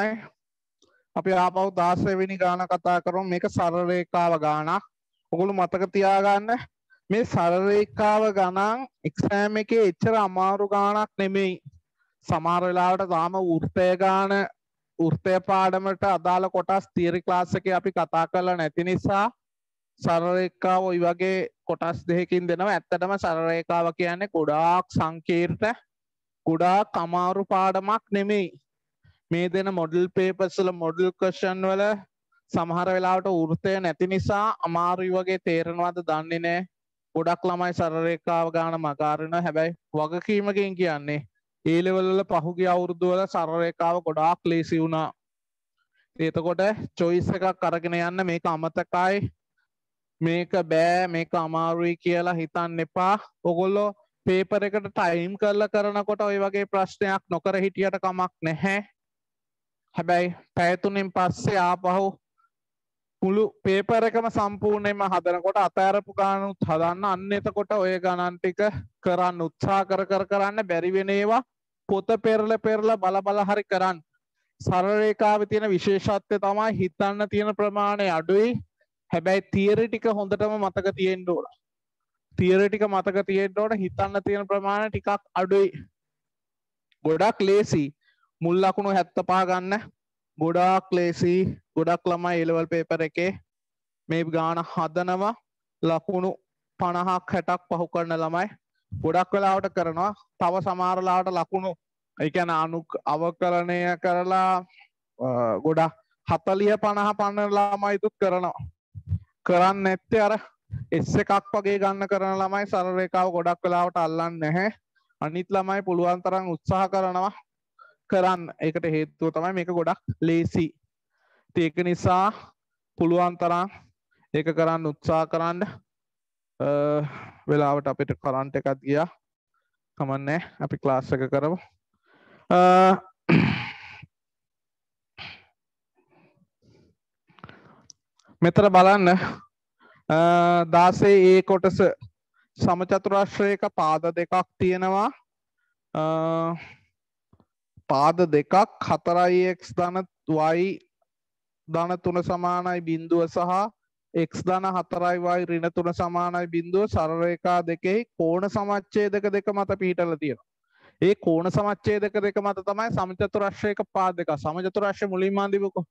අයි අපි ආපව් දාසවෙනි ගාන කතා කරු මේක සරරේකාව ගානක් ඔකුළු මතක තියාගන්න මේ සරරේකාව ගණන් එක්සෑම් එක එච්චර අමාරු ගානක් නෙමෙයි සමාරවෙලාවට තාම ෘර්තය ගාන ෘර්තය පාඩමට අදාළ කොටස් තීරි ක්ලාසක අපි කතා කරලා නැති නිසා සරරේකාව ඔයි වගේ කොටස් දෙහකින් දෙනවා ඇත්තටම සරරේකාව කියන්නේ ගොඩාක් සංකීර්ට ගොඩාක් අමාරු පාඩමක් නෙමෙයි මේ දෙන මොඩල් පේපස්ල මොඩල් කෂන් වල සමහර වෙලාවට වෘතය නැති නිසා අමාරුයි වගේ තේරෙනවාද දන්නේ නෑ ගොඩක් ළමයි සරරේකාව ගාන මකාරණ හැබැයි වගකීමකින් කියන්නේ ඒලෙවල්ල පහුගේ අවුරුදුවල සරරේකාව ගොඩාක් ලේසි වුණා එතකොට චොයිස් එකක් අරගෙන යන්න මේක අමතකයි මේක බෑ මේක අමාරුයි කියලා හිතන්න එපා ඔගොල්ලෝ පේපර එකට ටයිම් කරල කරනකොට ඔය වගේ ප්‍රශ්නයක් නොකර හිටියට කමක් නැහැ හැබැයි පැයතුනින් පස්සේ ආපහු පුළු පේපරකම සම්පූර්ණයම හදනකොට අතෑරපු ගානුත් හදන්න අන්න එතකොට ඔය ගණන්ටික කරන්න උත්සා කර කර කරන්න බැරිවෙනේවා පොත පෙරල පෙරල බලබල හරි කරන්න සරරේකාව තියෙන විශේෂත්වය තමයි හිතන්න තියෙන ප්‍රමාණය අඩුයි හැබැයි තියරි ටික හොඳටම මතක තියෙන්ඩ ඕන තියරි ටික මතක තියෙන්ට ඕට හිතන්න තියෙන ප්‍රමාණ ටිකක් අඩුයි ගොඩක් ලේසි මුල්ලකුණු හැත්ත පා ගන්න ගොඩාක් ලේසි ගොඩක් ළමයි එලවල් පේපර එකේ මේ ගාන හදනවා ලකුණු පණහක් හැටක් පහු කරන ළමයි ගොඩක් වෙලාවට කරනවා තව සමාරලාට ලකුණු එකැන අනුක් අවකරණය කරලා ගොඩා හතලිය පණහ පන්න ළමයිතුත් කරනවා කරන්න නැත්ති අර එස්ස එකක් වගේ ගන්න කරන ළමයි සරරකාව ගොඩක් වෙලාවට අල්ලන්න නැහැ අනිත් ළමයි පුළුවන්තරම් උත්සාහ කරනවා කරන්න එකට හේත්තුව තමයි මේක ගොඩක් ලේසි ඒක නිසා පුළුවන් තරම් ඒක කරන්න උත්සා කරන්න වෙලාවට අපිට කරන්ට එකත් ගියා කමන්නෑ අපි ක්ලාස් එක කරමු මෙතර බලන්න දාසේ ඒ කොටස සමචතුරශ්‍රයක පාද දෙකක් තියෙනවා පාද දෙකක් හතරයි එක් ධන තුවයි ධන තුන සමානයි බිින්දුව සහ එක් ධන හතරයි වයි රින තුන සමානයි බිින්දුව සරරේකා දෙකෙහි කෝන සමච්චේ දෙක දෙක මත පිහිටල තියෙන ඒ කෝන සමච්චේ දෙක දෙක මත තමයි සමචතු රශ්‍යයක පාද දෙක සමජතු රශ්‍ය මුලින්මාදිබකෝ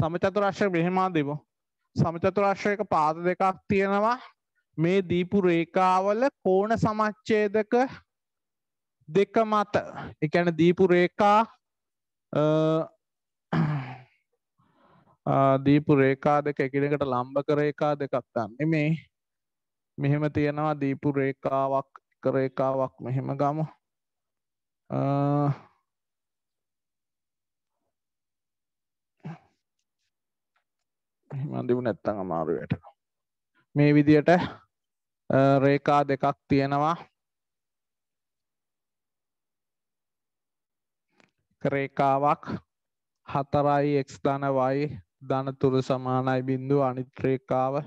සමචතු රශ්‍ය බ්‍රහමාදිබෝ සමචතු රශ්‍යයක පාද දෙකක් තියෙනවා මේ දීපු රේකාවල කෝන සමච්චේදක දෙක මත එකැන දීපු රේකා දීපු රේකා දෙක එකනකට ලම්බ කරේකා දෙකත්තන්න මේ මෙහෙම තියෙනවා දීපු රේකාවක් කරේකාවක් මෙහෙම ගමු මදිවු නැත්තං අමාරුවයට මේ විදියට රේකා දෙකක් තියෙනවා රේකාවක් හතරයි එක් ධනවයි ධනතුර සමානයි බිින්දු අනිත් රේකාව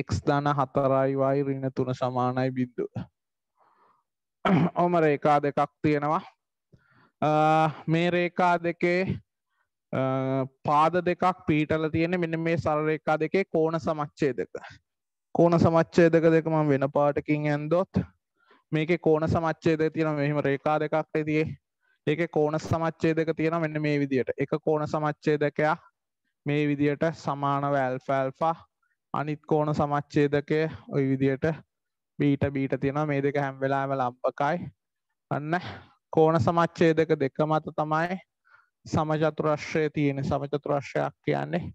එක් ධන හතරයිවයි රින තුන සමානයි බිද්දුව. ඔම රේකා දෙකක් තියෙනවා මේ රේකා දෙකේ පාද දෙකක් පීටල තියෙන මෙන මේ සරරේකා දෙකේ කෝන සමච්චේ දෙක කෝන සමච්චේ දෙක දෙකම වෙන පාටකින් ඇන්දොත් මේක කෝන සමච්චේ දෙ තියෙන මෙහිම රේකා දෙකක් ඇතිේ ඒක කෝණ සමච්චේදක තියෙන මෙන්න මේ විදියට එක කෝණ සමච්චේදකයක් මේ විදියට සමාන වැල්ෆැල්ෆා අනිත් කෝණ සමච්චේදකය ඔය විදියට බීට බීට තියෙනවා මේ දෙක හැම් වෙලාම ලම්පකයි අන්න කෝණ සමච්චේදක දෙක මත තමයි සමචතුරශ්‍රය තියෙන සමචතුරශ්‍රයක් කියන්නේ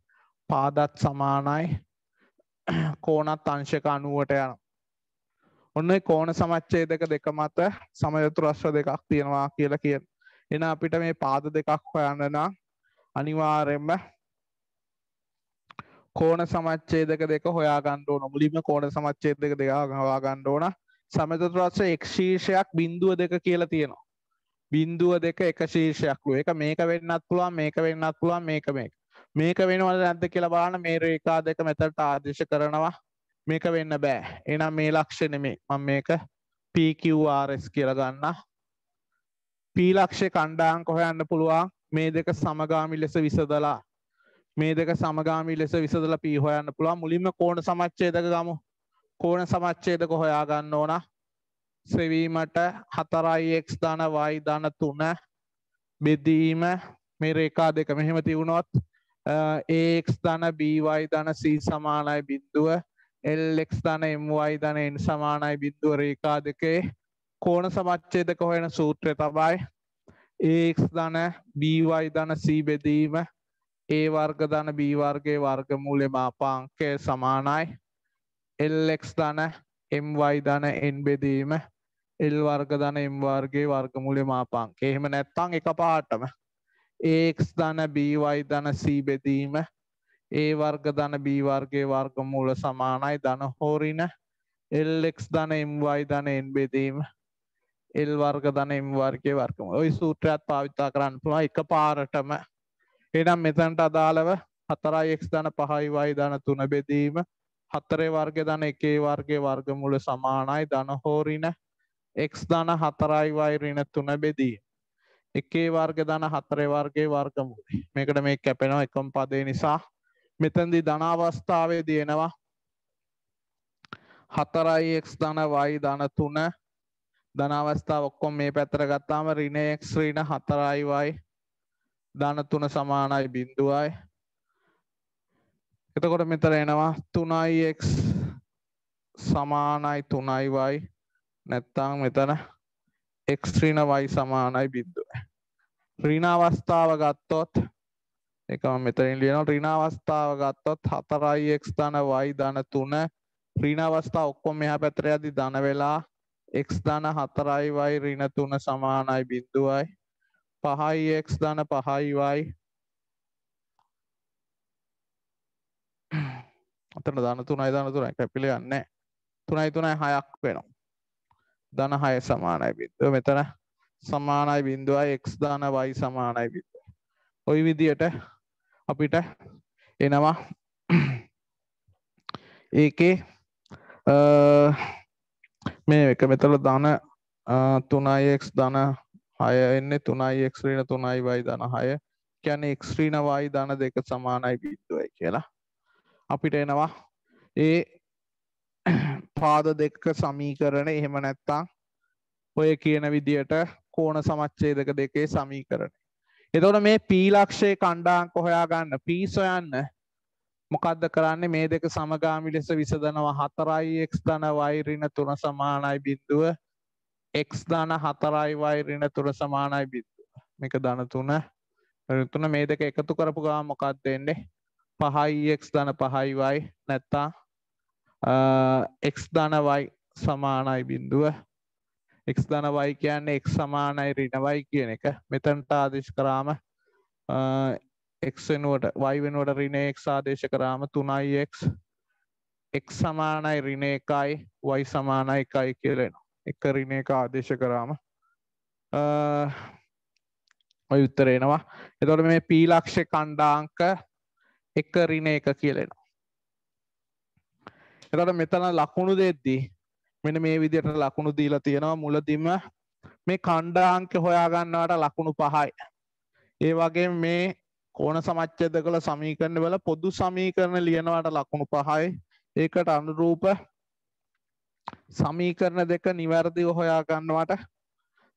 පාදත් සමානයි කෝනත් අංශක අනුවට යන ඔන්න කෝන සමච්චේදක දෙක මත සමයතුරශ්ව දෙකක් තියෙනවා කියලා කියන එන අපිට මේ පාද දෙකක් හොයන්න නම් අනිවාර්යෙන්ම කෝණ සමච්ඡේදක දෙක හොයා ගන්න ඕන. මුලින්ම කෝණ සමච්ඡේදක දෙක හොයා ගන්න ඕන. සමතත්‍රාස්ත්‍ර එක් ශීර්ෂයක් බිඳුව දෙක කියලා තියෙනවා. බිඳුව දෙක එක ශීර්ෂයක් වූ. ඒක මේක වෙන්නත් පුළුවන්, මේක වෙන්නත් පුළුවන්, මේක මේක. මේක වෙනවද නැද්ද කියලා බලන්න මේ රේඛා දෙක මෙතනට ආදේශ කරනවා. මේක වෙන්න බෑ. එහෙනම් මේ ලක්ෂය නෙමෙයි. මම මේක PQRS කියලා ගන්නම්. පීලක්ෂය කණ්ඩාංක හොයන්න පුළුවන් මේ දෙක සමගාමි ලෙස විසදලා මේ දෙක සමගාමි ලෙස විසදලා පී හොයන්න පුළුවන් මුලින්ම කෝණ සමච්ඡේදක ගමු කෝණ සමච්ඡේදක හොයා ගන්න ඕන සෙවීමට 4x ධන y ධන 3 බෙදීම මේ රේඛා දෙක මෙහෙම තියුණොත් ax ධන by ධන c සමානයි බිඳුව lx ධන my ධන n සමානයි බිඳුව රේඛා දෙකේ කෝණ සමච්චේදක හොයන සූත්‍රය තබයි ඒක් ධන බීවයි ධන සීබෙදීම ඒ වර්ග ධන බීවර්ගේ වර්ගමූලය මාපාංකය සමානයි එල්ලෙක් ධන එම්වයි ධන එන් බෙදීම එල් වර්ග ධන එම්වර්ගේ වර්ගමූලය මාපාංක එහෙම නැත්තං එක පාටම ඒක් ධන බීවයි ධන සීබෙදීම ඒ වර්ග ධන බීවර්ගේ වර්ගමූල සමානයි ධන හෝරින එල්ලෙක් ධන එම්වයි ධන එන් බෙදීම එල් වර්ග ධන එම් වර්ගයේ වර්ගම ওই සූත්‍රයත් පාවිච්චා කරන්න පුළුවන් එක පාරටම එහෙනම් මෙතනට අදාළව 4x ධන 5y ධන 3 බෙදීම 4 වර්ග ධන 1 වර්ගයේ වර්ගමූල සමානයි ධන හෝ ඍණ x ධන 4y ඍණ 3 බෙදීම 1 වර්ග ධන 4 වර්ගයේ වර්ගමූල මේකට මේ කැපෙනවා එකම පදේ නිසා මෙතෙන්දී ධන අවස්ථාවේදී එනවා 4x ධන y ධන 3 ධන අවස්ථාව ඔක්කොම මේ පැත්තට ගත්තාම ඍණ x ඍණ 4යි y ධන 3 සමානයි බිඳුවයි එතකොට මෙතන එනවා 3x සමානයි 3y නැත්තම් මෙතන x ඍණ y සමානයි බිඳුවයි ඍණ අවස්ථාව ගත්තොත් එකම මෙතනින් ලියනවා ඍණ අවස්ථාව ගත්තොත් 4x ධන y ධන 3 ඍණ අවස්ථාව ඔක්කොම මෙහා පැත්තට යද්දි ධන වෙලා x ධන 4යි y ඍණ 3 සමානයි 0යි 5x ධන 5යි y අතන ධන 3යි ධන 3යි කැපිල යන්නේ 3යි 3යි 6ක් වෙනවා ධන 6 සමානයි 0 මෙතන සමානයි 0යි x ධන y සමානයි 0 ওই විදියට අපිට එනවා ඒකේ අ මේ එක මෙතල ධන තුනයික් ධන හය එන්නේ තුනයික් රීන තුනයි වයි ධන හය කියන එක්ස්්‍රීන වයි ධන දෙක සමානයි බිද්දුවයි කියලා අපිට එනවා ඒ පාද දෙක සමීකරණ එහෙම නැත්තා ඔය කියන විදියට කෝන සමච්චේ දෙක දෙකේ සමීකරණ එතවට මේ පීලක්ෂය කණ්ඩාංක හොයා ගන්න පිසොයන්න මොකද්ද කරන්නේ මේ දෙක සමගාමි ලෙස විසඳනවා 4x ධන y ඍණ 3 සමානයි බිඳුව x ධන 4y y ඍණ 3 සමානයි බිඳුව මේක ධන 3 ඍණ 3 මේ දෙක එකතු කරපු ගමන් මොකක්ද වෙන්නේ 5x ධන 5y නැත්තම් x ධන y සමානයි බිඳුව x ධන y කියන්නේ x සමානයි ඍණ y කියන එක මෙතනට ආදේශ කරාම x වෙනුවට y වෙනුවට ඍණ x ආදේශ කරාම 3x x සමානයි ඍණ 1යි y සමානයි 1යි කියලා එනවා. එක ඍණ 1 ආදේශ කරාම අ ඔය උත්තර එනවා. එතකොට මේ p ලක්ෂේ ඛණ්ඩාංක එක ඍණ 1 කියලා එනවා. එතකොට මෙතන ලකුණු දෙද්දී මෙන්න මේ විදිහට ලකුණු දීලා තියෙනවා මුලදීම මේ ඛණ්ඩාංක හොයා ගන්නවට ලකුණු පහයි. ඒ වගේ මේ කෝණ සමච්ඡේදකල සමීකරණ වල පොදු සමීකරණ ලියනවාට ලකුණු 5යි. ඒකට අනුරූප සමීකරණ දෙක නිවැරදිව හොයා ගන්නවට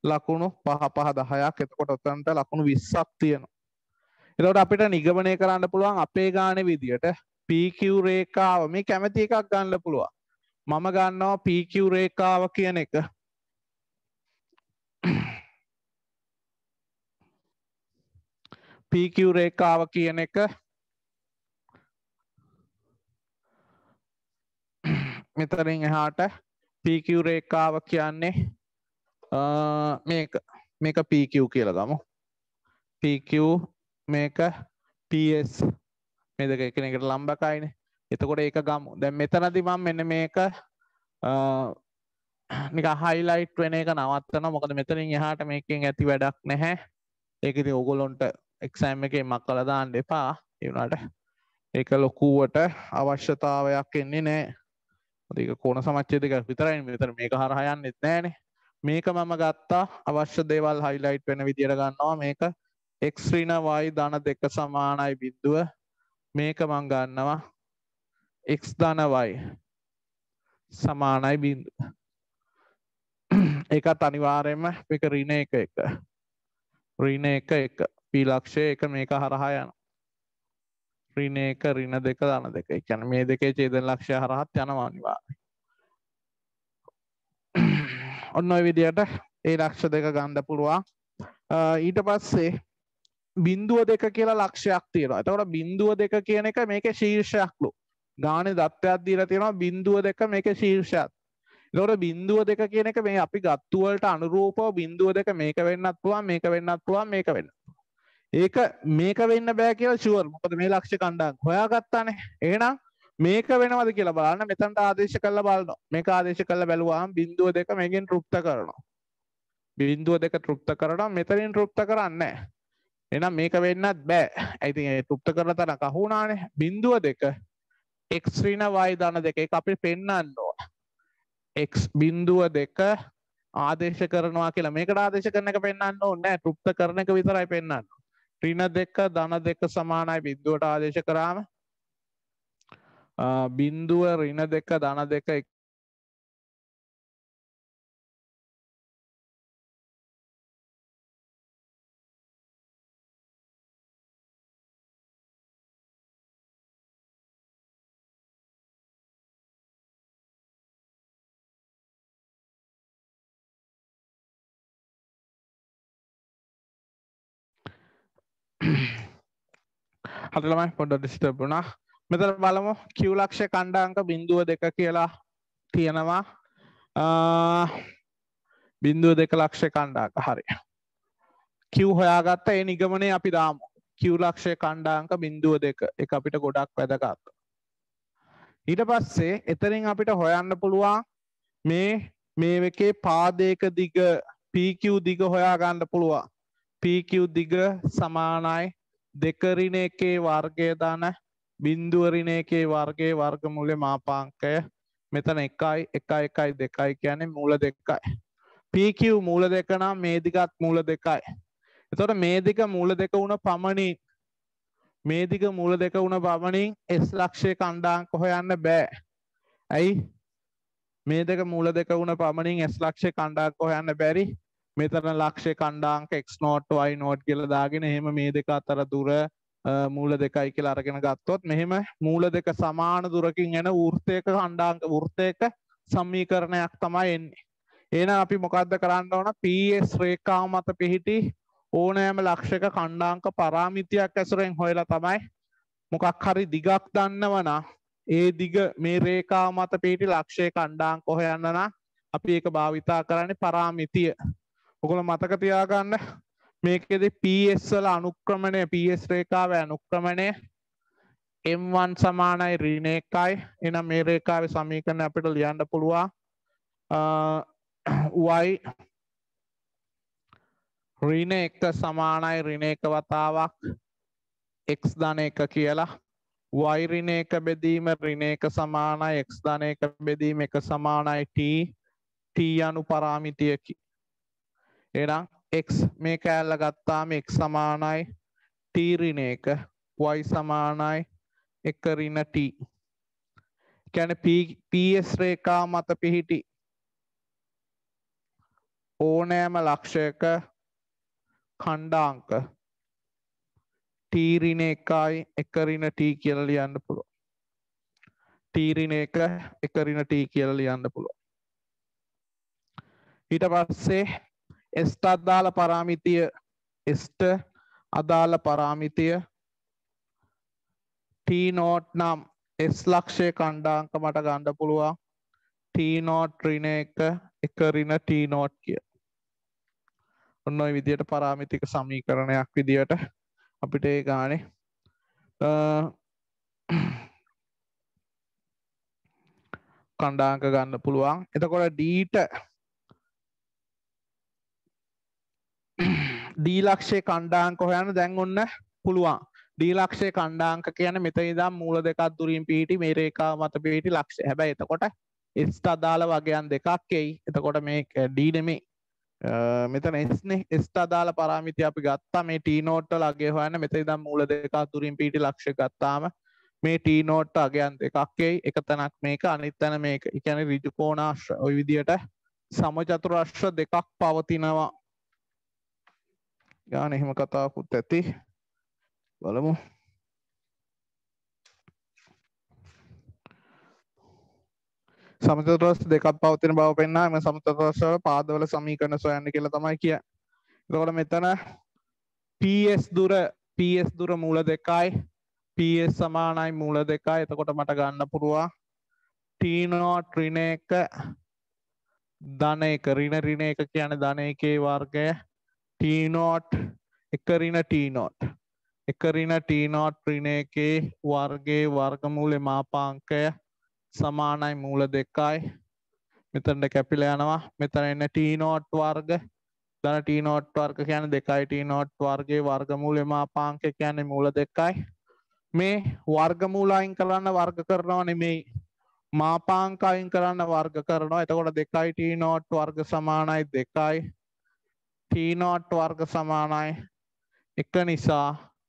ලකුණු 5 5 10ක්. එතකොට උතන්ට ලකුණු 20ක් තියෙනවා. එතකොට අපිට නිගමනය කරන්න පුළුවන් අපේ ගානේ විදියට PQ රේඛාව මේ කැමති එකක් ගන්න පුළුවන්. මම ගන්නවා PQ රේඛාව කියන එක. PQ රේකාව කියන එක මෙතරින් එහාට PQ රේකාව කියන්නේ මේක මේක PQ කියලා ගමු PQ මේක PS මේ දෙක එකිනෙකට ලම්බකයිනේ එතකොට ඒක ගමු දැන් මෙතනදි මම මෙන්න මේක නික හයිලයිට් වෙන එක නවත්තන මොකද මෙතනින් එහාට මේකෙන් ඇති වැඩක් නැහැ ඒක ඉතින් ඕගොල්ලොන්ට එක්සෑම් එක මක් කළ දාන්න එපා එවුණට ඒක ලොකුවට අවශ්‍යතාවයක් එන්නේ නෑ ඒක කෝන සමච්චේ දෙක විතරයි විතර මේක හරහයන්න එත් නෑනේ මේක මම ගත්තා අවශ්‍ය දේවල් හයිලයිට් වෙන විදියට ගන්නවා මේක එක්ස්්‍රීන වයි ධන දෙක සමානයි බිද්දුව මේක මං ගන්නවා එක්ස් ධනවයි සමානයි බිඳු එකත් අනිවාරයම එක රින එක එක රින එක එක පී ලක්ෂය එක මේක හරහා යන රින එක රින දෙක දන දෙක එකැන මේ දෙකේ චේදන ලක්ෂය හරහත් යනවා අනිවාර්ය ඔන්න ඔය විදියට ඒ ලක්ෂ දෙක ගණ්ඩ පුළුවන් ඊට පස්සේ බින්දුව දෙක කියලා ලක්ෂයක් තියෙනවා එතකොට බින්දුව දෙක කියන එක මේක ශීර්ෂයක්ලු ගානේ දත්වයක් දීලා තියෙනවා බින්දුව දෙක මේක ශීර්ෂයක් එතකොට බින්දුව දෙක කියන එක මේ අපි ගත්තු වලට අනුරූපව බින්දුව දෙක මේක වෙන්නත් පුළුවන් මේක වෙන්නත් පුළුවන් මේක වෙන්න ඒක මේක වෙන්න බෑ කියලා ෂුවර් මොකද මේ ලක්ෂ කණ්ඩායම් හොයාගත්තානේ එහෙනම් මේක වෙනවද කියලා බලන්න මෙතනට ආදේශ කරලා බලනවා මේක ආදේශ කරලා බැලුවාම බිංදුව දෙක මේකෙන් තෘප්ත කරනවා බිංදුව දෙක තෘප්ත කරනවා මෙතනින් තෘප්ත කරන්නේ එහෙනම් මේක වෙන්නත් බෑ ඉතින් ඒ තෘප්ත කරලා තරක් අහුණානේ බිංදුව දෙක x ඍණ y ධන දෙක ඒක අපිට පෙන්වන්න ඕන x බිංදුව දෙක ආදේශ කරනවා කියලා මේකට ආදේශ කරන එක පෙන්වන්න ඕනේ නෑ තෘප්ත කරන එක විතරයි පෙන්වන්න ඍණ දෙක ධන දෙක සමානයි බිද්දුවට ආදේශ කරාම බින්දුව ඍණ දෙක ධන දෙක හරිලමයි පොඩ ඩිස්ටර්බුණා මෙතර බලමු කිව්ලක්ෂ කණ්ඩාංක බිින්දුව දෙක කියලා තියෙනවා බිින්දුව දෙක ලක්ෂ කණ්ඩාක හරි කිව් හොයාගත්ත ඒ නිගමනේ අපි දාමු කිව්ලක්ෂය කණ්ඩාංක බිින්දුව දෙක එක අපිට ගොඩක් වැදගත් ඊට පස්සේ එතරින් අපිට හොයන්න පුළුවන් මේ මේ එකේ පාදයක දිග පීකව් දිග හොයා ගණ්ඩ පුළුවන් පීකව් දිග සමානයි දෙකරින එකේ වර්ගය දාන බින්දුවරින එකේ වර්ගයේ වර්ගමූලය මාපාංකය මෙතන එකයි එකයි එකයි දෙකයි කියන්නේ මූල දෙකයි. PQ මූල දෙක නම් මේ දිගත් මූල දෙකයි. එතකොට මේ දිග මූල දෙක වුණ පමණින් මේ දිග මූල දෙක වුණ පමණින් S ලක්ෂයේ කණ්ඩාංක හොයන්න බෑ. ඇයි? මේ දෙක මූල දෙක වුණ පමණින් S ලක්ෂයේ කණ්ඩාංක හොයන්න බැරි. මෙතන ලක්ෂය කණ්ඩාංක එක් නෝට් වයි නෝට් කියලදාගෙන එහෙම මේ දෙක අතර දුර මූල දෙකයි කියලා අරගෙන ගත්තොත් මෙහෙම මූල දෙක සමාන දුරකින් එන වෘත්තයක කණ්ඩාංක වෘත්තයක සමීකරණයක් තමයි එන්නේ. එහෙනම් අපි මොකද්ද කරන්න ඕන? PS රේඛාව මත පිහිටි ඕනෑම ලක්ෂයක කණ්ඩාංක පාරාමිතියක් ඇසුරෙන් හොයලා තමයි මොකක් හරි දිගක් දන්නවනම් ඒ දිග මේ රේඛාව මත පිහිටි ලක්ෂය කණ්ඩාංක හොයන්න නම් අපි ඒක භාවිතා කරන්නේ පාරාමිතිය. ඔකොල මතක තියාගන්න මේකෙද පස්වල අනුක්‍රමණය පස් රේකාව අනුක්‍රමණය M1 සමානයි ඍණ එකයි එහෙනම් මේ රේඛාවේ සමීකරණ අපිට ලියන්න පුළුවන් y ඍණ 1 සමානයි ඍණ 1 වතාවක් x ධන 1 කියලා y ඍණ 1 බෙදීම ඍණ 1 සමානයි x ධන 1 බෙදීම 1 සමානයි t t අනු පරාමිතියකි එනම් x මේ කෑල්ල ගත්තාම x සමානයි t ඍණ 1 y සමානයි 1 ඍණ t කියන්නේ p ps රේඛා මත පිහිටි ඕනෑම ලක්ෂයක ඛණ්ඩාංක t ඍණ 1යි 1 ඍණ t කියලා ලියන්න පුළුවන් t ඍණ 1 1 ඍණ t කියලා ලියන්න පුළුවන් ඊට පස්සේ එස්ට අදාළ පරාමිතිය එස්ට අදාළ පරාමිතිය ටීනෝට් නම් එස් ලක්ෂය කණ්ඩාංක මට ගණ්ඩ පුළුවන් ටීනෝට් රින එක එක රින ටීනෝට් කිය ඔන්න ඔයි විදියට පරාමිතික සමීකරණයක් විදියට අපිට ඒ ගානේ කණ්ඩාංක ගන්න පුළුවන් එතකොට ඩීට දීලක්ෂය කණ්ඩාංක හොයන්න දැන් ඔන්න පුළුවන් දීලක්ෂය කණ්ඩාංක කියන මෙතනිදම් මූල දෙකක් දුරින් පිහිටි මේ රේකා මත පිහිටි ලක්ෂ හැබැයි එතකොට එස්ට අදාළ වගයන් දෙකක් එයි එතකොට මේ ඩීනෙමේ මෙතන එස්නේ එස්ට අදාළ පරාමිති අපි ගත්තා මේ ටීනෝට්ට ලගේ හොයන්න මෙතනිදම් මූල දෙකක් දුරින් පිහිටි ලක්ෂ ගත්තාම මේ ටීනෝට්ට අගයන් දෙකක්කෙයි එක තැනක් මේක අනිත් තැන මේක එකැන රිජුකෝනාශ්‍ර ඔය විදියට සමචතුරශ්‍ර දෙකක් පවතිනවා ගාන එහෙම කතාවකුත් ඇති බලමු සමතරස් දෙකක් පවතින බව පෙන්නා එම සමතරස්වල පාදවල සමීකරණ සොයන්න කියලා තමයි කිය. එතකොට මෙතන PS දුර PS දුර මූල දෙකයි PS සමානයි මූල දෙකයි. එතකොට මට ගන්න පුරුවා T not ඍණ 1 ධන 1 ඍණ ඍණ 1 කියන්නේ ධන 1 වර්ගය T නෝට් එක ඍණ T නෝට් එක ඍණ T නෝට් ඍණයකේ වර්ගයේ වර්ගමූලයේ මාපාංකය සමානයි මූල දෙකයි මෙතනට කැපිලා යනවා මෙතන එන්නේ T නෝට් වර්ග ධන T නෝට් වර්ග කියන්නේ 2යි T නෝට් වර්ගයේ වර්ගමූලයේ මාපාංකය කියන්නේ මූල දෙකයි මේ වර්ගමූල අයින් කරන්න වර්ග කරනවා නෙමෙයි මාපාංක අයින් කරන්න වර්ග කරනවා එතකොට 2යි T නෝට් වර්ග සමානයි 2යි t not වර්ග සමානයි 1 නිසා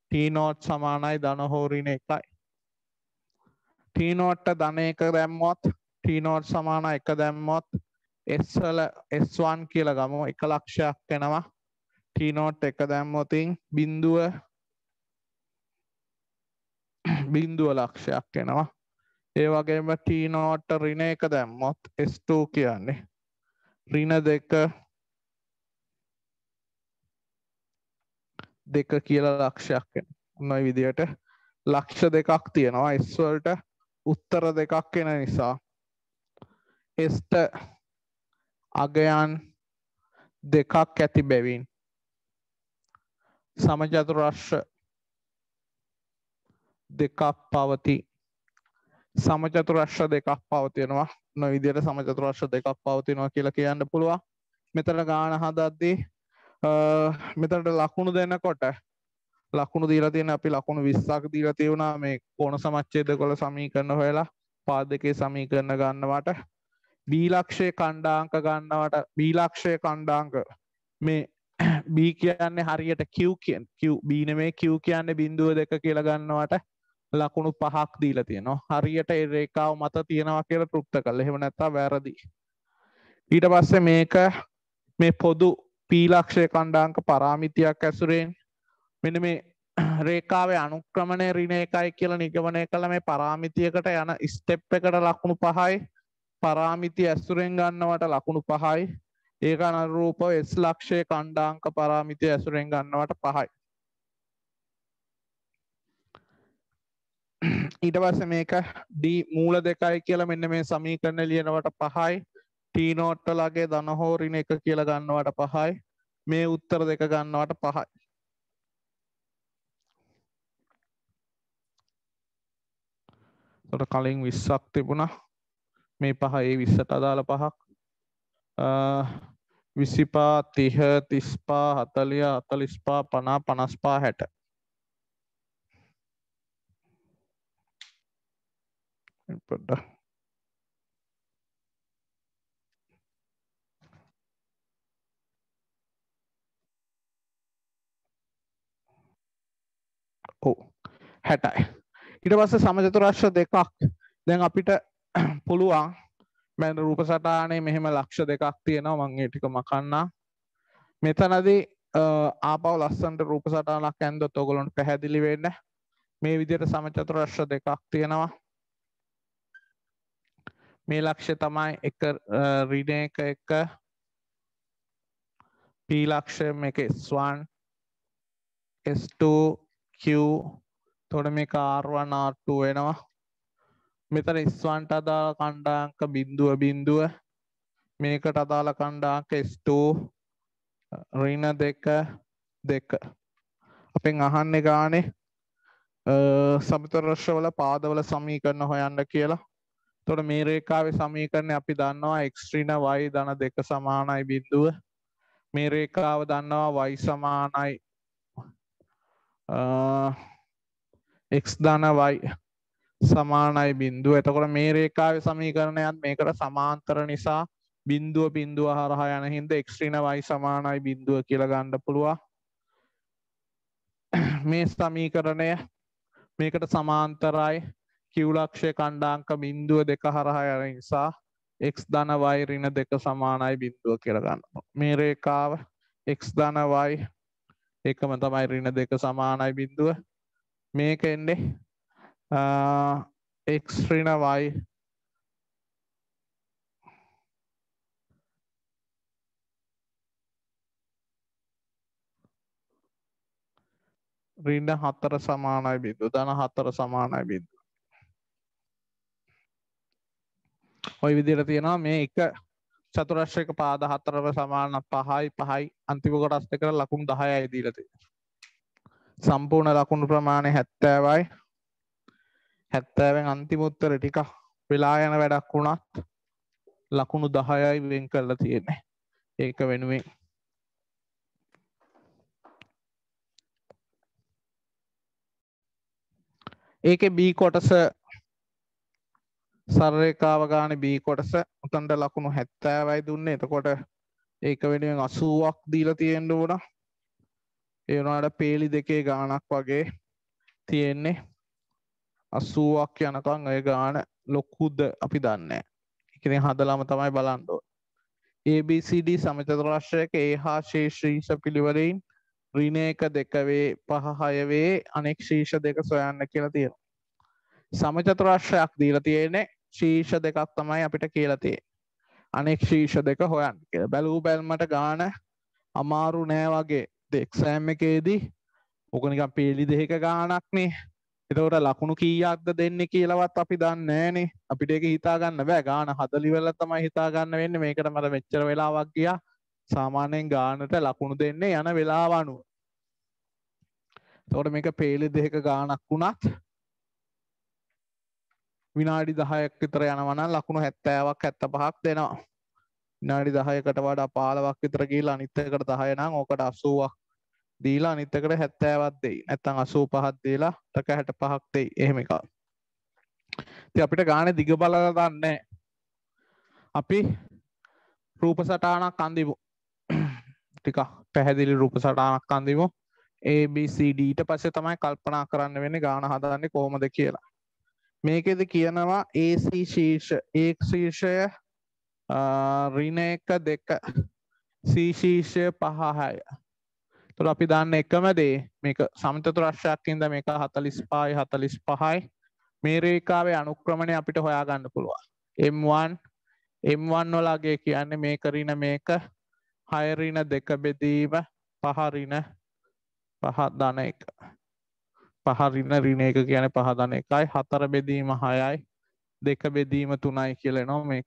t not සමානයි ධන හෝරින 1යි t not ධන 1 දැම්මොත් t not සමාන 1 දැම්මොත් s වල s1 කියලා ගමු 1 ලක්ෂයක් වෙනවා t not 1 දැම්මොතින් බිඳුව බින්දුව ලක්ෂයක් එනවා ඒ වගේම t නෝට ඍණ එක දැම්මොත් s2 කියන්නේ ඍණ දෙක දෙක කියලා ලක්ෂයක් වෙන උන්නයි විදියට ලක්ෂ දෙකක් තියෙනවා එස්වල්ට උත්තර දෙකක් එෙන නිසා එස්ට අගයන් දෙකක් ඇති බැවින් සමජතුරශ්‍ර දෙකක් පවති සමජතුරශ්‍ර දෙකක් පවතියෙනවා නොවිදියට සමජතුරශ්‍ර දෙකක් පවතිනවා කියලා කියන්න පුළුවන් මෙතන ගාන හදද්දී මෙතට ලකුණු දෙන්නකොට ලකුණු දීලා තියෙන අපි ලකුණු 20ක් දීලා තියුණා මේ කෝණ සමච්ඡේද වල සමීකරණ හොයලා පාද දෙකේ සමීකරණ ගන්නවට B ලක්ෂයේ ඛණ්ඩාංක ගන්නවට B ලක්ෂයේ ඛණ්ඩාංක මේ B කියන්නේ හරියට Q කියන Q B නෙමේ Q කියන්නේ බිඳුව දෙක කියලා ගන්නවට ලකුණු පහක් දීලා තියෙනවා හරියට ඒ රේඛාව මත තියෙනවා කියලා තෘප්ත කළා. එහෙම නැත්නම් වැරදි. ඊට පස්සේ මේක මේ පොදු පීලක්ෂය කණ්ඩාංක පරාමිතියක් ඇසුරෙන් මෙන මේ රේකාවේ අනුක්‍රමණය රිණ එකයි කියල නිගමනය කළ මේ පරාමිතියකට යන ස්ටෙප් එකට ලකුණු පහයි පරාමිති ඇසුරෙන් ගන්නවට ලකුණු පහයි ඒක අනරූප එස් ලක්ෂය කණ්ඩාංක පරාමිති ඇසුරෙන් ගන්නවට පහයි ඊට පස්ස මේක ඩී මූල දෙකයි කියලා මෙන්න මේ සමීකරණ ලියනවට පහයි ටීනෝට්ටලගේ දනහෝරින එක කියල ගන්නවට පහයි මේ උත්තර දෙක ගන්නවට පහයි තොට කලින් විස්සක් තිබුණා මේ පහ ඒ විස්සට අදාළ පහක් විසිපා තිහ තිස්පා හතලිය අතලිස්පා පනා පනස්පා හැට පොඩ්ඩ ඕ හැටයි ඉට පස්ස සමජතුරශ්ව දෙකක් දැන් අපිට පුළුවන් මැන රූප සටානේ මෙහෙම ලක්ෂ දෙකක් තියෙනවා මංගේ ටික මකන්න මෙතනදී ආපව ලස්සන්ට රූප සටානක් ඇන්දොත් ඔගොලොන්ට පැහැදිලි වෙන්න මේ විදියට සමචතුරශ්ව දෙකක් තියෙනවා මේ ලක්ෂ තමයි එක රිඩ එක එක පීලක්ෂය එක ස්වන් S2 Q තොට මේක R1 R2 වෙනවා මෙතන S1ට අදාළ කණ්ඩාංක බිංදුව බිංදුව මේකට අදාළ කණ්ඩාංක S2 ඍණ දෙක දෙක අපෙන් අහන්නේ ගානේ සමතරශ්‍රවල පාදවල සමීකරණ හොයන්න කියලා තොට මේ රේකාවේ සමීකරණය අපි දන්නවා එක්ස්ට්‍රීන වයි දන දෙක සමානයි බිින්දුව මේ රේකාව දන්නවා වයි සමානයි එක්ස් ධනවයි සමානයි බින්දුව එතකොට මේ රේකාව සමීකරණයත් මේකට සමාන්තර නිසා බින්දුව බින්දුව හරහා යන හින්ද එක්ස්්‍රීන වයි සමානයි බින්දුව කියල ගණ්ඩ පුළුවන් මේ සමීකරණය මේකට සමාන්තරයි කිව්ලක්ෂය කණ්ඩාංක බින්දුව දෙක හරහා යන නිසා එක් ධනවයි රින දෙක සමානයි බින්දුව කියලගන්න මේ රේකාව එක් ධනවයි එකම තමයි රින දෙක සමානයි බිින්දුව මේක එන්නේ එක්ස්රිනවයි රින්න හතර සමානයි බිදු දන හතර සමානයි බිදු ඔයි විදිර තියෙනවා මේ එක චතුරශ්‍රයක පාද හතරව සමාන පහයි පහයි අන්තිම කොටස් දෙකට ලකුණු 10යි දීලා තියෙන්නේ. සම්පූර්ණ ලකුණු ප්‍රමාණය 70යි. 70න් අන්තිම උත්තර ටික වෙලා යන වැඩක් වුණත් ලකුණු 10යි වෙන් කරලා තියෙන්නේ. ඒක වෙනුවෙන් ඒකේ B කොටස සර්රේකාව ගාන බී කොටස උතන්ට ලකුණු හැත්තෑවයි දුන්න එතකොට ඒක වෙනුවෙන් අසුවක් දීල තියෙන්ඩ වුණ ඒනාට පේලි දෙකේ ගානක් වගේ තියෙන්නේ අස්සුවක් යනකං ඔය ගාන ලොක්කුද්ද අපි දන්න එකන හදලාම තමයි බලන්ඩෝ ABCD සමචතරශ්‍රයක ඒ හා ශේෂ්‍රීෂ පිළිවරයින් රිනේක දෙකවේ පහහයවේ අනෙක් ශීෂ දෙක සොයන්න කියලා තියෙන. සමචතුරශ්‍රයක් දීල තියෙනෙ ශීෂ දෙකක් තමයි අපිට කියලතිය අනෙක් ශීෂ දෙක හොයන් කිය බැලූ බැල්මට ගාන අමාරු නෑ වගේ දෙක්සෑම් එකේදී ඕකනිකම් පේලි දෙක ගානක්නේ එතවට ලකුණු කීයක්ද දෙන්න කියලවත් අපි දන්නේන අපිට එක හිතාගන්න බෑ ගාන හදලිවෙල තමයි හිතාගන්න වෙන්න මේකට මට මෙච්චර වෙලාවක් ගිය සාමාන්‍යයෙන් ගානට ලකුණු දෙන්නේ යන වෙලාවනු තොට මේක පේලි දෙක ගානක් වුණත් විනාඩි දහයක් විතර යනවනම් ලකුණු හැත්තෑවක් ඇත්ත පහක් දෙනවා. විනාඩි දහයකට වඩා පාලවක් විතර ගිහිල්ලා අනිත් එකට දහය නම් ඕකට අසූවක් දීලා අනිත්තකට හැත්තෑවත් දෙයි නැත්තං අසූ පහත් දීලා ටක හැට පහක් දෙයි එහෙම එක ති අපිට ගාන දිග බලල දන්නේ අපි රූප සටානක් අන්දිමු ටික පැහැදිලි රූප සටානක් අන්දිමු ABCDට පස්සේ තමයි කල්පනා කරන්න වෙන ගාන හදන්නේ කොහොමද කියලා මේකෙද කියනවා AC ශීර්ෂ ඒ ශීර්ෂය ඍණ එක දෙක C ශීර්ෂය පහයි. එතකොට අපි දාන්න එකම දේ මේක සමත ත්‍රාශයක් ඉඳ මේක 45යි 45යි මේ රේඛාවේ අනුක්‍රමණය අපිට හොයාගන්න පුළුවන්. M1 M1 වලගේ කියන්නේ මේක ඍණ මේක 6 ඍණ දෙක බෙදීම පහ ඍණ පහ ධන එක. පහරින රින එක කියන පහදන එකයි හතර බෙදීම හයයි දෙක බෙදීම තුනයි කියල නො මේක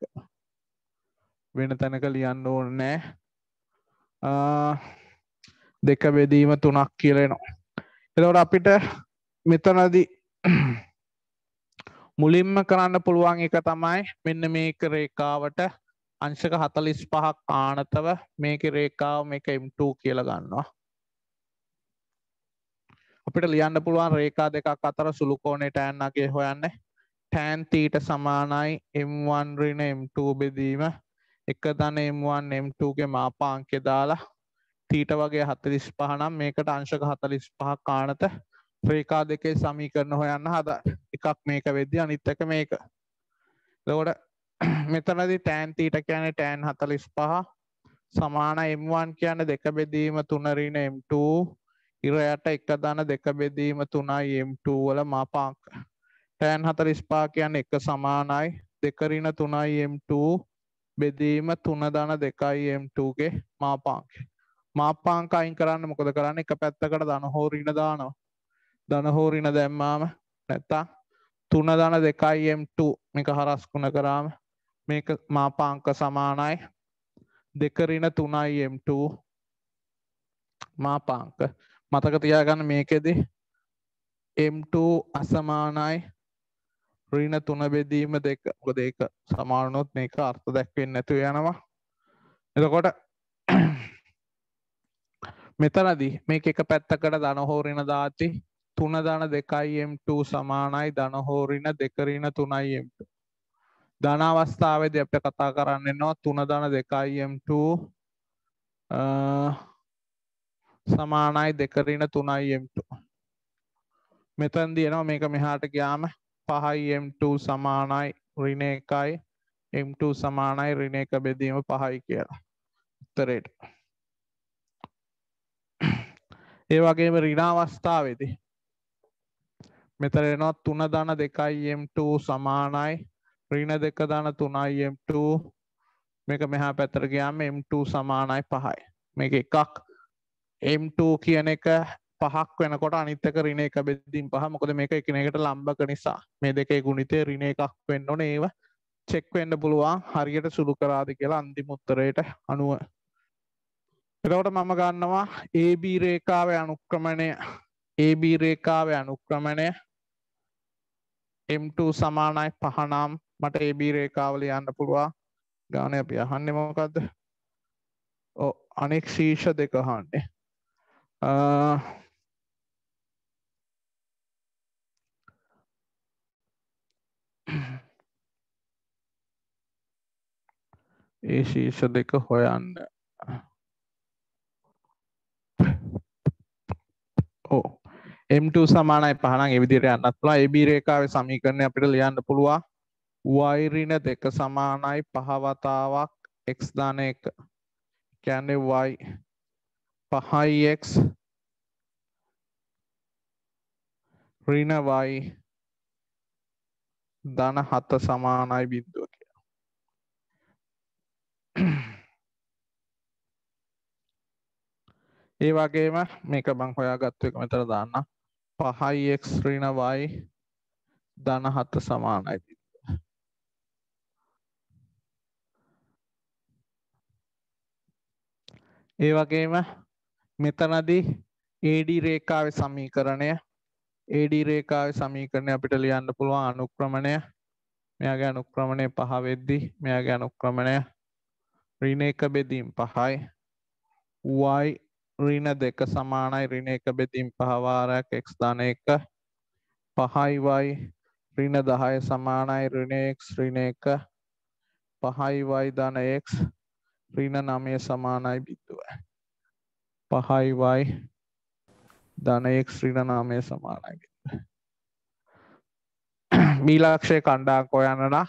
වෙන තැනක ලියන්න ඕන නෑ දෙක බෙදීම තුනක් කියලනවා එතවට අපිට මෙතනදී මුලින්ම කරන්න පුළුවන් එක තමයි මෙන්න මේක රේකාවට අංශක හතලිස් පහක් ආනතව මේක රේකාව මේක M2 කියල ගන්නවා අපිට ලියන්න පුළුවන් රේකා දෙකක් අතර සුළු කෝණේ tan අගය හොයන්න. tan θ සමානයි m1 ඍණ m2 බෙදීම 1 ධන m1 m2 ගේ මාපාංකය දාලා θ වගේ 45 නම් මේකට අංශක 45 කාණත රේකා දෙකේ සමීකරණ හොයන්න හදන්න. එකක් මේක වෙද්දී අනිත් එක මේක. එතකොට මෙතනදී tan θ කියන්නේ tan 45 සමාන m1 කියන්නේ දෙක බෙදීම 3 ඍණ m2 ඉරයට එක දන දෙක බෙදීම තුනයි M2 වල මාපාංක. tan 45 කියන්නේ එක සමානයි දෙක ඍණ 3යි M2 බෙදීම 3 දන 2යි M2 ගේ මාපාංකය. මාපාංක අයින් කරන්න මොකද කරන්නේ? එක පැත්තකට ධන හෝ ඍණ දානවා. ධන හෝ ඍණ දැම්මාම නැත්තම් 3 දන 2යි M2 මේක හරස් ගුණ කරාම මේක මාපාංක සමානයි දෙක ඍණ 3යි M2 මාපාංක මතක තියාගන්න මේකෙදි M2 අසමානයි ඍණ තුන බෙදීම දෙක මොකද ඒක සමාන වුණොත් මේක අර්ථ දැක්වෙන්නේ නැතුව යනවා එතකොට මෙතනදී මේක එක පැත්තකට ධන හෝ ඍණ දාති තුන ධන දෙකයි M2 සමානයි ධන හෝ ඍණ දෙක ඍණ තුනයි M2 ධන අවස්ථාවේදී අපිට කතා කරන්නේ නෝ තුන ධන දෙකයි M2 සමානයි දෙකරින තුනයිM2 මෙතන් දියනවා මේක මෙහාට ගියාම පහයි M2 සමානයි ඍණ එකයි M2 සමානයි ඍණ එක බෙදීම පහයි කියලා උත්තරේට ඒ වගේම ඍණ අවස්ථාවේදී මෙතන එනවා 3 ධන 2යි M2 සමානයි ඍණ 2 ධන 3යි M2 මේක මෙහා පැත්තට ගියාම M2 සමානයි 5යි මේක එකක් M2 කියන එක පහක් වෙනකොට අනිත්තක රින එක බෙදදිින් පහ මොකද මේක එකනකට ලම්බක නිසා මේ දෙකේ ගුණිතය රින එකක් වෙන්න ඕන ඒව චෙක්වෙන්ඩ පුළුවන් හරියට සුළු කරාද කියලා අන්තිමුත්තරයට අනුව එතකොට මම ගන්නවා AB රේකාව අනුක්‍රමණය AB රේකාව අනුක්‍රමණය M2 සමානයි පහනම් මට AB රේකාවල යන්න පුළුවන් ගානය අපි අහන්න මොකක්ද අනෙක් ශීෂ දෙක හන්නේ Uh, ඒ ශීෂ දෙක හොයන්න ඕ M2 සමානයි පහනම් එවිදිර යන්නත් පුළා AB රේකාවේ සමීකරණය අපිට ලියන්න පුළුවන් වයිරින දෙක සමානයි පහවතාවක් x ධන එක කියන්නේ y 5x ඍණ y ධන 7 සමානයි බිඳුව කියලා. ඒ වගේම මේක මම හොයාගත්ත එක මෙතන දාන්න. 5x ඍණ y ධන 7 සමානයි බිඳුව. ඒ වගේම මෙතනදී AD රේඛාවේ සමීකරණය AD රේඛාවේ සමීකරණය අපිට ලියන්න පුළුවන් අනුක්‍රමණය මෙයාගේ අනුක්‍රමණය පහ වෙද්දී මෙයාගේ අනුක්‍රමණය ඍණ එක බෙදීම් පහයි y ඍණ දෙක සමානයි ඍණ එක බෙදීම් පහ වාරයක් x ධන එක පහයි y ඍණ 10 සමානයි ඍණ x ඍණ එක පහයි y ධන x ඍණ 9 සමානයි බිඳුවයි පහයිවයි ධනයෙක් ශ්‍රීණ නාමය සමානයි මීලක්ෂය කණ්ඩාකෝ යන්නන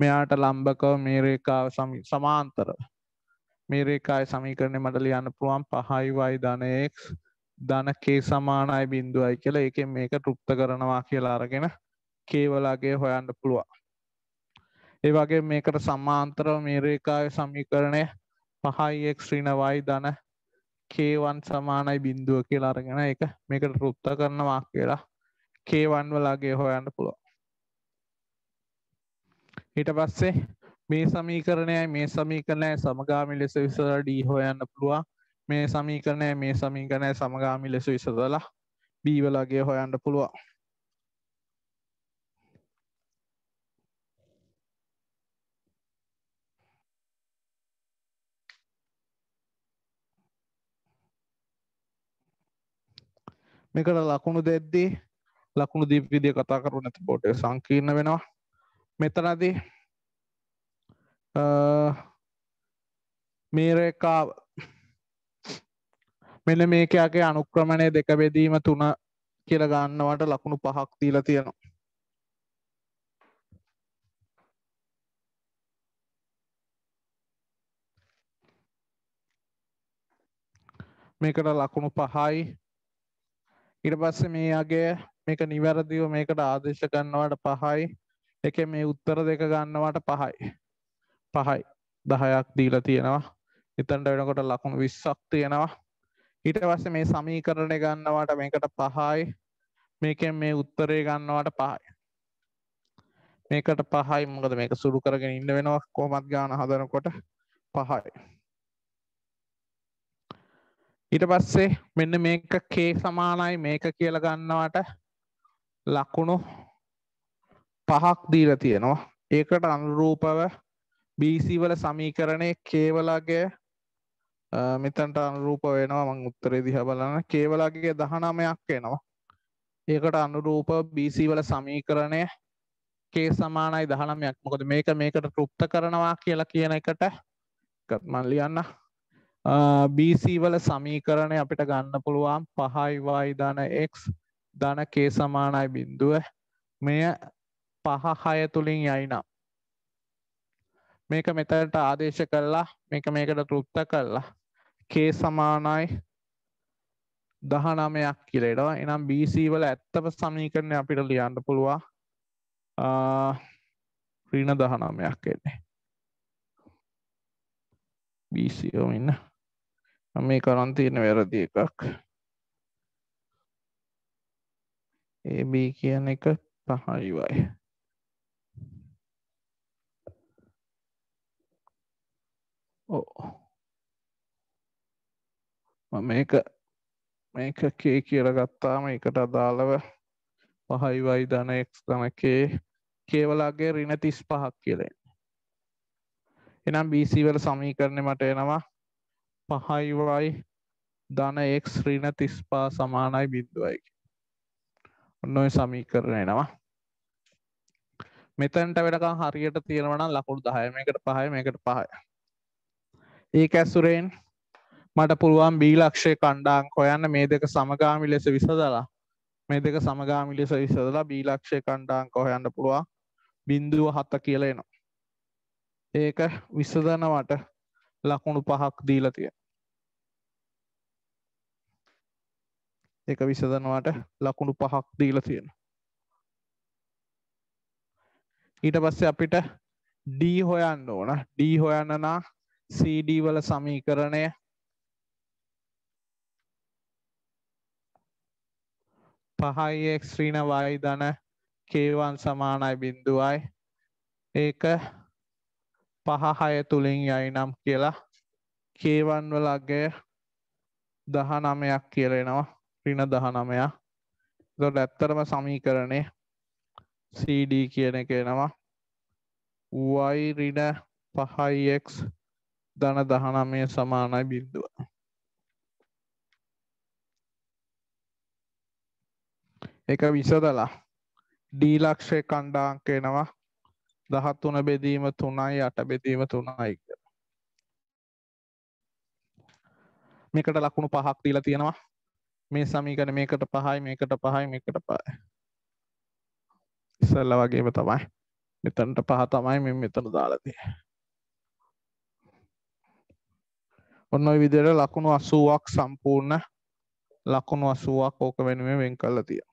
මෙයාට ලම්බකව මේරේකාව සමාන්තර මේරේකායි සමීකරණය මට ලියන්න පුළුවන් පහයිවයි ධනයෙක් ධනකේ සමානයි බින්දුවයි කියලා එකෙන් මේක තෘප්ත කරනවා කියලා අරගෙන කේවලාගේ හොයන්න පුළුවන් ඒ වගේ මේකට සමාන්තරව මේරේකාවේ සමීකරණය පහයික් ශ්‍රීණවයි ධන කේවන් සමානයි බින්දුව කියලා අරගෙන එක මේකට රුත්ත කරන වාක් කියලා කේවන් වලාගේ හොයන්න පුළුවන් ඊට පස්සේ මේ සමීකරණය මේ සමීකරණය සමගාමි ලෙස විසඳලා D හොයන්න පුළුවන් මේ සමීකරණය මේ සමීකරණය සමගාමි ලෙස විසඳලා B වලාගේ හොයන්න පුළුවන් මේකට ලකුණු දෙද්දී ලකුණු දීප විදිය කතා කරු නැති බෝට සංකීර්ණ වෙනවා මෙතනදී මේ රේකාව මෙන මේකයාගේ අනුක්‍රමණය දෙක බෙදීම තුන කියල ගන්නවට ලකුණු පහක් දීල තියෙනවා මේකට ලකුණු පහයි ඊට පස්සේ මේ අගය මේක නිවැරදිව මේකට ආදේශ ගන්නවට පහයි එකේ මේ උත්තර දෙක ගන්නවට පහයි පහයි දහයක් දීලා තියෙනවා එතනට වෙනකොට ලකුණු 20ක් තියෙනවා ඊට පස්සේ මේ සමීකරණය ගන්නවට මේකට පහයි මේකෙන් මේ උත්තරේ ගන්නවට පහයි මේකට පහයි මොකද මේක සුරු කරගෙන ඉන්න වෙනවා කොහොමත් ගාන හදනකොට පහයි ඊට පස්සේ මෙන්න මේක කේ සමානයි මේක කියලා ගන්නවට ලකුණු පහක් දීලා තියෙනවා ඒකට අනුරූපව BC වල සමීකරණය කේවලගේ මෙතනට අනුරූප වෙනවා මං උත්තරේ දිහා බලන කේවලගේ 19ක් එනවා ඒකට අනුරූපව BC වල සමීකරණය කේ සමානයි 19ක් මොකද මේක මේකට තෘප්ත කරනවා කියලා කියන එකට මම ලියන්න BC වල සමීකරණය අපිට ගන්න පුළුවන් පහයි y ධන x ධන k සමානයි බිඳුව. මෙය පහ හය තුලින් යයි නම් මේක මෙතනට ආදේශ කළා මේක මේකට තෘප්ත කළා k සමානයි 19ක් කියලා එනවා එහෙනම් BC වල ඇත්තම සමීකරණය අපිට ලියන්න පුළුවන් ආ ඍණ 19ක් එන්නේ BC ඔමින්න මේ කරන් තියෙන වැරදි එකක් AB කියන එක පහයිවයි ඕ මේක මේක කේ කියලා ගත්තාම එකට අදාළව පහයිවයි ධන එක් ධනකේ කේවලාගේ රින තිස් පහක් කියලෙන් එනම් BC වල සමීකරණය මට එනවා පහයිවයි ධන එක් ශ්‍රීණ තිස්පා සමානයි බිද්දුවයි ඔන්නඔය සමීකරණය නවා මෙතැන්ට වැඩකම් හරියට තියෙනවන ලකුණු දහය මේකට පහය මේකට පහය ඒක ඇසුරෙන් මට පුළුවන් බීලක්ෂය කණ්ඩාං කොයන්න මේ දෙක සමගාමි ලෙස විසදලා මේ දෙක සමගාමි ලෙස විසදලා බීලක්ෂය කණ්ඩාං කොහයන්න පුළුවන් බින්දුව හත කියලේනවා ඒක විසදනවට ලකුණු පහක් දීලතිය එක විසඳනවාට ලකුණු පහක් දීලා තියෙන. ඊට පස්සේ අපිට D හොයන්න ඕන. D හොයන්න නම් CD වල සමීකරණය පහයි x ඍණ y ධන k1 සමානයි බිඳුවයි. ඒක පහ හය තුලින් යයි නම් කියලා k1 වල අගය 19ක් කියලා එනවා. ඍණ 19ක්. එතකොට ඇත්තටම සමීකරණේ CD කියන එක එනවා y ඍණ 5x ධන 19 සමානයි බිඳුව. එක විසදලා ඩී ලක්ෂය කණ්ඩාංක එනවා දහත්තුන බෙදීම තුනයි අට බෙදීම තුනයි මේකට ලකුණු පහක් දීලා තියෙනවා මේ සමීකරණ මේකට පහයි මේකට පහයි මේකට පහයි. ඉස්සල්ලා වගේම තමයි. මෙතනට පහ තමයි මම මෙතන දාලා තියෙන්නේ. ඔන්න ඔය විදිහට ලකුණු 80ක් සම්පූර්ණ ලකුණු 80ක් ඕක වෙනුවෙන් වෙන් කරලා තියෙනවා.